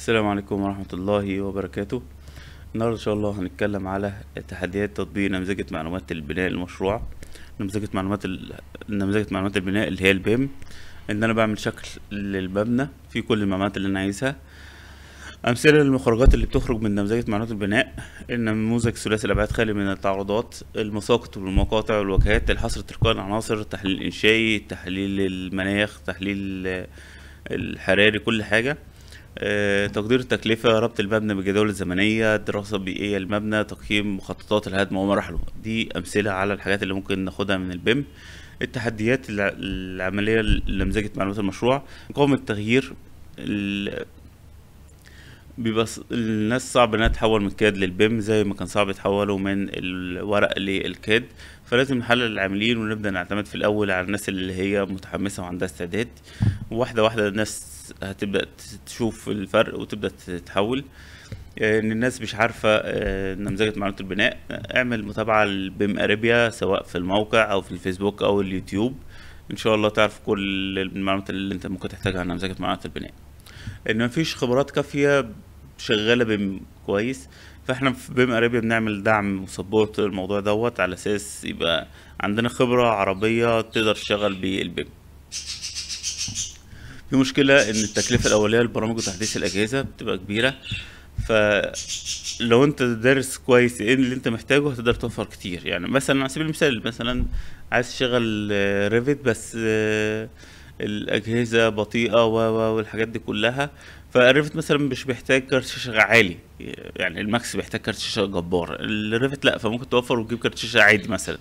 السلام عليكم ورحمة الله وبركاته النهاردة إن شاء الله هنتكلم على تحديات تطبيق نمذجة معلومات البناء المشروع نمذجة معلومات ال... نمذجة معلومات البناء اللي هي البيم إن أنا بعمل شكل للمبنى في كل المعلومات اللي أنا عايزها أمثلة للمخرجات اللي بتخرج من نمذجة معلومات البناء النموذج ثلاثي الأبعاد خالي من التعرضات المساقط والمقاطع والوجهات الحصر تلقاء العناصر التحليل الإنشائي تحليل المناخ تحليل الحراري كل حاجة آه، تقدير التكلفة ربط المبنى بالجداول الزمنية الدراسة البيئية للمبنى تقييم مخططات الهدم ومراحله دي أمثلة على الحاجات اللي ممكن ناخدها من البيم التحديات العملية لمزاجة معلومات المشروع مقاومة التغيير ال... بيبقى الناس صعب انها تحول من كاد للبيم زي ما كان صعب يتحولوا من الورق للكاد فلازم نحلل العاملين ونبدا نعتمد في الاول على الناس اللي هي متحمسه وعندها استعداد واحده واحده الناس هتبدا تشوف الفرق وتبدا تتحول آه، ان الناس مش عارفه آه، نمذجه معلومات البناء اعمل متابعه لبيم اريبيا سواء في الموقع او في الفيسبوك او اليوتيوب ان شاء الله تعرف كل المعلومات اللي انت ممكن تحتاجها عن نمذجه معلومات البناء ان مفيش خبرات كافيه شغاله بيم كويس فاحنا في بيم اريبيا بنعمل دعم وسبورت للموضوع دوت على اساس يبقى عندنا خبره عربيه تقدر تشتغل بالبيم في مشكله ان التكلفه الاوليه لبرامج وتحديث الاجهزه بتبقى كبيره فلو انت دارس كويس ايه اللي انت محتاجه هتقدر توفر كتير يعني مثلا على سبيل المثال مثلا عايز تشغل ريفت بس آه، الاجهزه بطيئه و والحاجات دي كلها فالريفت مثلا مش بيحتاج كارت شاشه عالي يعني الماكس بيحتاج كارت شاشه جبار الريفت لا فممكن توفر وتجيب كارت شاشه عادي مثلا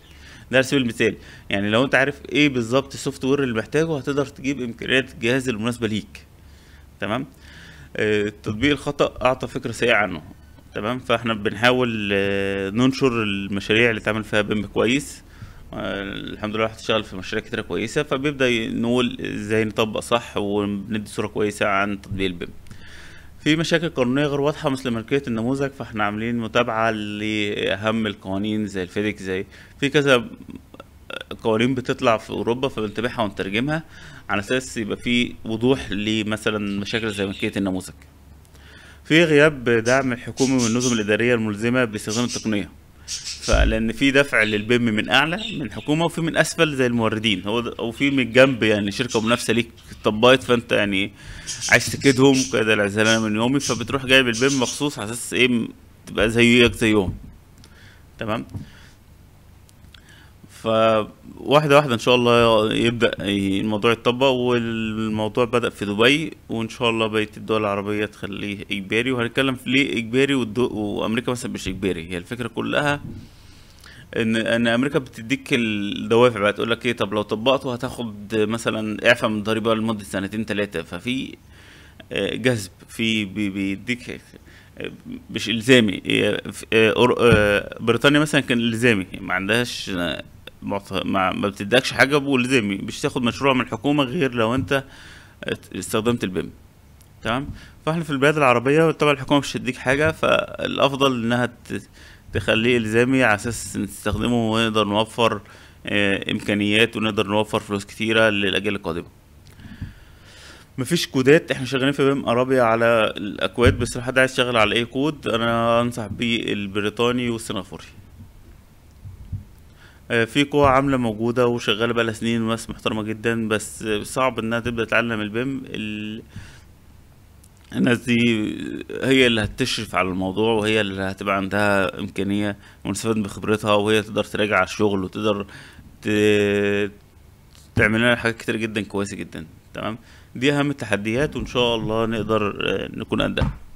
ده على سبيل المثال يعني لو انت عارف ايه بالظبط السوفت وير اللي محتاجه هتقدر تجيب امكانيات الجهاز المناسبه ليك تمام التطبيق آه، الخطا اعطى فكره سيئه عنه تمام فاحنا بنحاول آه، ننشر المشاريع اللي اتعمل فيها بيم كويس آه، الحمد لله هتشتغل في مشاريع كتيره كويسه فبيبدا نقول ازاي نطبق صح وندي صوره كويسه عن تطبيق البيم في مشاكل قانونيه غير واضحه مثل ملكيه النموذج فاحنا عاملين متابعه لاهم القوانين زي الفيديك زي في كذا قوانين بتطلع في اوروبا فبنتابعها ونترجمها على اساس يبقى في وضوح لمثلا مشاكل زي ملكيه النموذج في غياب دعم الحكومي والنظم الاداريه الملزمه باستخدام التقنيه فلان في دفع للبيم من اعلى من الحكومه وفي من اسفل زي الموردين هو او في من جنب يعني شركه منافسه ليك طبايت فانت يعني عايز تكدهم كده العزلان من يومي فبتروح جايب البيم مخصوص على اساس ايه تبقى زيك زيهم تمام فواحدة واحدة إن شاء الله يبدأ الموضوع يتطبق والموضوع بدأ في دبي وإن شاء الله بقية الدول العربية تخليه إجباري وهنتكلم في ليه إجباري وأمريكا مثلا مش إجباري هي الفكرة كلها ان ان امريكا بتديك الدوافع بقى تقول لك ايه طب لو طبقته هتاخد مثلا اعفاء من الضريبه لمده سنتين ثلاثه ففي آه، جذب في بيديك مش الزامي آه، آه، بريطانيا مثلا كان الزامي ما عندهاش ما بتدكش حاجه بولزامي مش تاخد مشروع من الحكومه غير لو انت استخدمت البيم تمام فاحنا في البلاد العربيه طبعا الحكومه مش هتديك حاجه فالافضل انها تخليه الزامي على اساس نستخدمه ونقدر نوفر آه، امكانيات ونقدر نوفر فلوس كتيره للاجيال القادمه مفيش كودات احنا شغالين في بيم ارابيا على الاكواد بس لو حد عايز يشتغل على اي كود انا انصح بيه البريطاني والسنغافوري آه، في قوة عاملة موجودة وشغالة بقالها سنين وناس محترمة جدا بس صعب انها تبدأ تعلم البيم ال... الناس دي هي اللي هتشرف على الموضوع وهي اللي هتبقى عندها إمكانية ونستفاد بخبرتها وهي تقدر تراجع على الشغل وتقدر ت... تعمل لنا حاجات كتير جدا كويسة جدا تمام دي أهم التحديات وإن شاء الله نقدر آه، نكون قدها